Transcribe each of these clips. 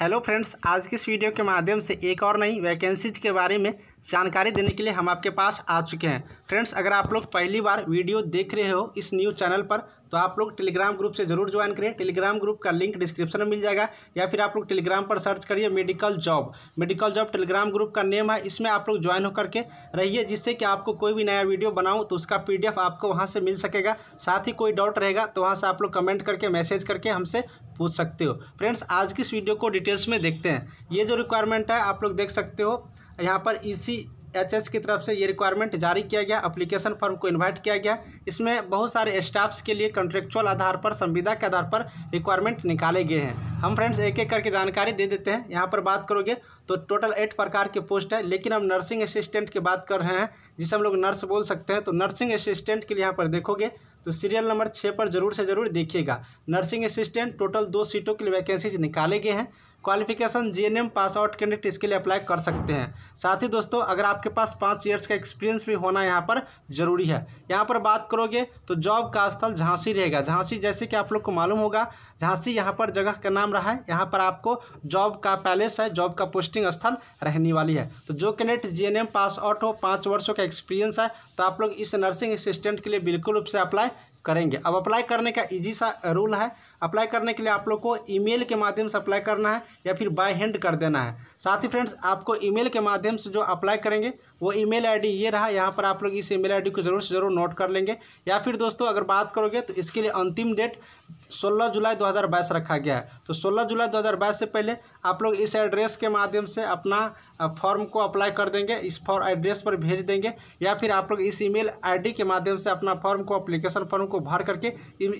hello friends आज की इस वीडियो के माध्यम से एक और नई वैकेंसीज के बारे में जानकारी देने के लिए हम आपके पास आ चुके हैं फ्रेंड्स अगर आप लोग पहली बार वीडियो देख रहे हो इस न्यूज़ चैनल पर तो आप लोग टेलीग्राम ग्रुप से जरूर ज्वाइन करें टेलीग्राम ग्रुप का लिंक डिस्क्रिप्शन में मिल जाएगा या फिर आप लोग टेलीग्राम पर सर्च करिए medical job medical job Telegram group का नेम है इसमें आप लोग ज्वाइन होकर के रहिए जिससे कि आपको कोई भी नया वीडियो बनाऊँ तो उसका पी आपको वहाँ से मिल सकेगा साथ ही कोई डाउट रहेगा तो वहाँ से आप लोग कमेंट करके मैसेज करके हमसे पूछ सकते हो फ्रेंड्स आज की इस वीडियो को डिटेल्स में देखते हैं ये जो रिक्वायरमेंट है आप लोग देख सकते हो यहाँ पर इसी e एच की तरफ से ये रिक्वायरमेंट जारी किया गया अप्लीकेशन फॉर्म को इन्वाइट किया गया इसमें बहुत सारे स्टाफ्स के लिए कंट्रेक्चुअल आधार पर संविदा के आधार पर रिक्वायरमेंट निकाले गए हैं हम फ्रेंड्स एक एक करके जानकारी दे देते हैं यहाँ पर बात करोगे तो टोटल एट प्रकार के पोस्ट है लेकिन हम नर्सिंग असिस्टेंट की बात कर रहे हैं जिसे हम लोग नर्स बोल सकते हैं तो नर्सिंग असिस्टेंट के लिए यहाँ पर देखोगे तो सीरियल नंबर छः पर जरूर से ज़रूर देखिएगा नर्सिंग असिस्टेंट टोटल दो सीटों के लिए वैकेंसीज निकाले गए हैं qualification G N M pass out candidate इसके लिए अप्लाई कर सकते हैं साथ ही दोस्तों अगर आपके पास पाँच ईयर्स का एक्सपीरियंस भी होना यहाँ पर जरूरी है यहाँ पर बात करोगे तो जॉब का स्थल झांसी रहेगा झांसी जैसे कि आप लोग को मालूम होगा झांसी यहाँ पर जगह का नाम रहा है यहाँ पर आपको जॉब का पैलेस है जॉब का पोस्टिंग स्थल रहने वाली है तो जो कैंडिडेट जी पास आउट हो पाँच वर्षों का एक्सपीरियंस है तो आप लोग इस नर्सिंग असिस्टेंट के लिए बिल्कुल रूप से अप्लाई करेंगे अब अप्लाई करने का इजी सा रूल है अप्लाई करने के लिए आप लोग को ईमेल के माध्यम से अप्लाई करना है या फिर बाय हैंड कर देना है साथ ही फ्रेंड्स आपको ईमेल के माध्यम से जो अप्लाई करेंगे वो ईमेल आईडी ये रहा यहाँ पर आप लोग इस ईमेल आईडी को ज़रूर से ज़रूर नोट कर लेंगे या फिर दोस्तों अगर बात करोगे तो इसके लिए अंतिम डेट 16 जुलाई 2022 रखा गया है तो 16 जुलाई 2022 से पहले आप लोग इस एड्रेस के माध्यम से अपना फॉर्म को अप्लाई कर देंगे इस फॉर्म एड्रेस पर भेज देंगे या फिर आप लोग इस ईमेल आईडी के माध्यम से अपना फॉर्म को अप्लीकेशन फॉर्म को भर करके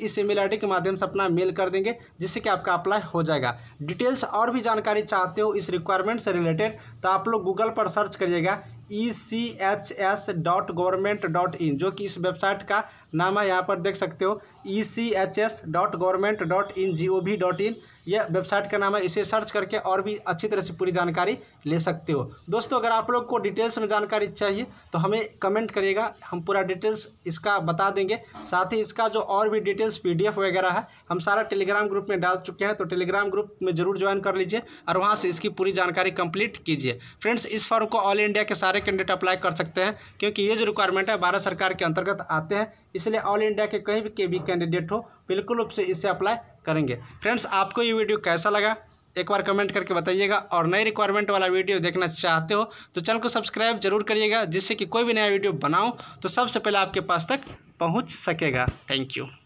इस ईमेल आईडी के माध्यम से अपना मेल कर देंगे जिससे कि आपका अप्लाई हो जाएगा डिटेल्स और भी जानकारी चाहते हो इस रिक्वायरमेंट से रिलेटेड तो आप लोग गूगल पर सर्च करिएगा E C H S dot government dot in जो कि इस वेबसाइट का नाम है यहाँ पर देख सकते हो E C H S dot government dot in G O V dot in यह वेबसाइट का नाम है इसे सर्च करके और भी अच्छी तरह से पूरी जानकारी ले सकते हो दोस्तों अगर आप लोग को डिटेल्स में जानकारी चाहिए तो हमें कमेंट करिएगा हम पूरा डिटेल्स इसका बता देंगे साथ ही इसका जो और भी डिटेल्स पी वगैरह है हम सारा टेलीग्राम ग्रुप में डाल चुके हैं तो टेलीग्राम ग्रुप में जरूर ज्वाइन कर लीजिए और वहाँ से इसकी पूरी जानकारी कंप्लीट कीजिए फ्रेंड्स इस फॉर्म को ऑल इंडिया के सारे कैंडिडेट अप्लाई कर सकते हैं क्योंकि ये जो रिक्वायरमेंट है भारत सरकार के अंतर्गत आते हैं इसलिए ऑल इंडिया के कहीं भी के भी कैंडिडेट हो बिल्कुल रूप से इससे अप्लाई करेंगे फ्रेंड्स आपको ये वीडियो कैसा लगा एक बार कमेंट करके बताइएगा और नए रिक्वायरमेंट वाला वीडियो देखना चाहते हो तो चैनल को सब्सक्राइब जरूर करिएगा जिससे कि कोई भी नया वीडियो बनाऊँ तो सबसे पहले आपके पास तक पहुँच सकेगा थैंक यू